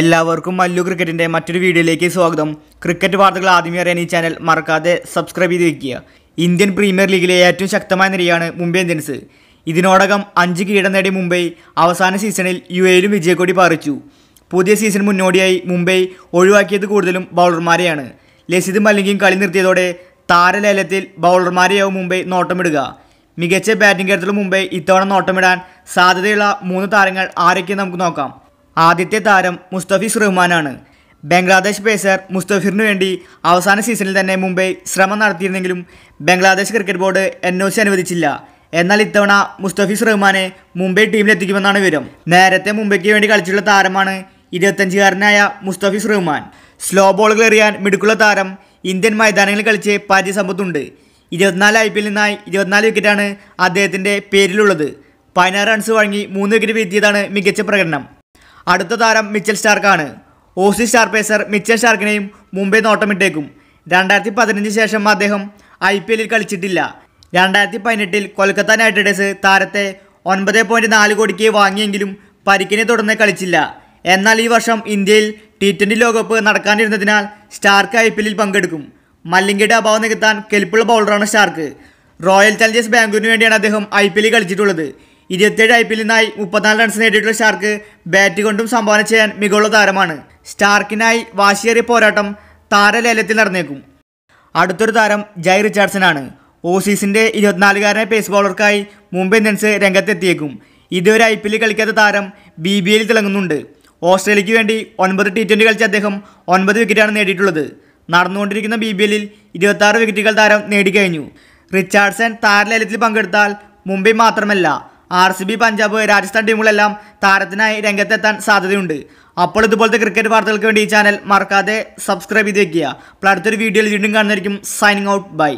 എല്ലാവർക്കും മല്ലു ക്രിക്കറ്റിൻ്റെ മറ്റൊരു വീഡിയോയിലേക്ക് സ്വാഗതം ക്രിക്കറ്റ് വാർത്തകൾ ആദ്യമേ അറിയാൻ ഈ ചാനൽ മറക്കാതെ സബ്സ്ക്രൈബ് ചെയ്ത് വയ്ക്കുക ഇന്ത്യൻ പ്രീമിയർ ലീഗിലെ ഏറ്റവും ശക്തമായ നിരയാണ് മുംബൈ ഇന്ത്യൻസ് ഇതിനോടകം അഞ്ച് കിരീടം നേടി മുംബൈ അവസാന സീസണിൽ യു എയിലും വിജയക്കൊടി പാറിച്ചു പുതിയ സീസൺ മുന്നോടിയായി മുംബൈ ഒഴിവാക്കിയത് കൂടുതലും ബൗളർമാരെയാണ് ലസിത് മല്ലിങ്കും കളി നിർത്തിയതോടെ താരലേലത്തിൽ ബൗളർമാരെയാവും മുംബൈ നോട്ടമിടുക മികച്ച ബാറ്റിംഗ് കേരളത്തിൽ മുംബൈ ഇത്തവണ നോട്ടമിടാൻ സാധ്യതയുള്ള മൂന്ന് താരങ്ങൾ ആരൊക്കെ നമുക്ക് നോക്കാം ആദ്യത്തെ താരം മുസ്തഫിസ് റഹ്മാനാണ് ബംഗ്ലാദേശ് പേസർ മുസ്തഫിറിനു വേണ്ടി അവസാന സീസണിൽ തന്നെ മുംബൈ ശ്രമം നടത്തിയിരുന്നെങ്കിലും Bangladesh cricket board N O C അനുവദിച്ചില്ല എന്നാൽ ഇത്തവണ മുസ്തഫിസ് റഹ്മാനെ മുംബൈ ടീമിലെത്തിക്കുമെന്നാണ് വിവരം നേരത്തെ മുംബൈക്ക് വേണ്ടി കളിച്ചിട്ടുള്ള താരമാണ് ഇരുപത്തഞ്ചുകാരനായ മുസ്തഫിസ് റഹ്മാൻ സ്ലോ ബോളുകൾ എറിയാൻ മിടുക്കുള്ള താരം ഇന്ത്യൻ മൈതാനങ്ങളിൽ കളിച്ച് പരിചയസമ്പത്തുണ്ട് ഇരുപത്തിനാല് ഐ പി എൽ നിന്നായി ഇരുപത്തിനാല് വിക്കറ്റാണ് അദ്ദേഹത്തിൻ്റെ പേരിലുള്ളത് പതിനാറ് റൺസ് വഴങ്ങി മൂന്ന് വിക്കറ്റ് വീഴ്ത്തിയതാണ് മികച്ച പ്രകടനം അടുത്ത താരം മിച്ചൽ സ്റ്റാർക്കാണ് ഓസി സ്റ്റാർ പേസർ മിച്ചൽ സ്റ്റാർക്കിനെയും മുംബൈ നോട്ടമിട്ടേക്കും രണ്ടായിരത്തി പതിനഞ്ച് ശേഷം അദ്ദേഹം ഐ പി എല്ലിൽ കളിച്ചിട്ടില്ല രണ്ടായിരത്തി പതിനെട്ടിൽ കൊൽക്കത്ത നൈറ്റ് റൈഡേഴ്സ് താരത്തെ ഒൻപത് പോയിൻറ്റ് നാല് കോടിക്ക് വാങ്ങിയെങ്കിലും പരിക്കിനെ തുടർന്ന് കളിച്ചില്ല എന്നാൽ ഈ വർഷം ഇന്ത്യയിൽ ടി ട്വൻ്റി ലോകകപ്പ് നടക്കാനിരുന്നതിനാൽ സ്റ്റാർക്ക് ഐ പി എല്ലിൽ പങ്കെടുക്കും മല്ലിങ്കയുടെ അഭാവം നികത്താൻ കെൽപ്പുള്ള ബൗളറാണ് സ്റ്റാർക്ക് റോയൽ ചലഞ്ചേഴ്സ് ബാംഗ്ലൂരിന് വേണ്ടിയാണ് അദ്ദേഹം ഐ പി എല്ലിൽ കളിച്ചിട്ടുള്ളത് ഇരുപത്തിയേഴ് ഐ പി എൽ നിന്നായി മുപ്പത്തിനാല് റൺസ് നേടിയിട്ടുള്ള സ്റ്റാർക്ക് ബാറ്റ് കൊണ്ടും സംഭാവന ചെയ്യാൻ മികവുള്ള താരമാണ് സ്റ്റാർക്കിനായി വാശിയേറിയ പോരാട്ടം താരലേലത്തിൽ നടന്നേക്കും അടുത്തൊരു താരം ജയ് ആണ് ഓസീസിൻ്റെ ഇരുപത്തിനാലുകാരനെ പേസ് ബോളർക്കായി മുംബൈ ഇന്ത്യൻസ് രംഗത്തെത്തിയേക്കും ഇതുവരെ ഐ പി എൽ കളിക്കാത്ത താരം ബി ബി എല്ലിൽ തിളങ്ങുന്നുണ്ട് ഓസ്ട്രേലിയയ്ക്ക് വേണ്ടി ഒൻപത് ടി ട്വൻ്റി കളിച്ച അദ്ദേഹം ഒൻപത് വിക്കറ്റാണ് നേടിയിട്ടുള്ളത് നടന്നുകൊണ്ടിരിക്കുന്ന ബി ബി എല്ലിൽ ഇരുപത്താറ് വിക്കറ്റുകൾ താരം നേടിക്കഴിഞ്ഞു റിച്ചാർഡ്സൺ താരലേലത്തിൽ പങ്കെടുത്താൽ മുംബൈ മാത്രമല്ല R C B Punjab Rajasthan ടീമുകളെല്ലാം താരത്തിനായി രംഗത്തെത്താൻ സാധ്യതയുണ്ട് അപ്പോൾ ഇതുപോലത്തെ ക്രിക്കറ്റ് വാർത്തകൾക്ക് വേണ്ടി ഈ ചാനൽ മറക്കാതെ സബ്സ്ക്രൈബ് ചെയ്ത് വയ്ക്കുക അപ്പോൾ അടുത്തൊരു വീഡിയോയിൽ വീണ്ടും കാണുന്നതായിരിക്കും സൈനിങ് ഔട്ട് ബൈ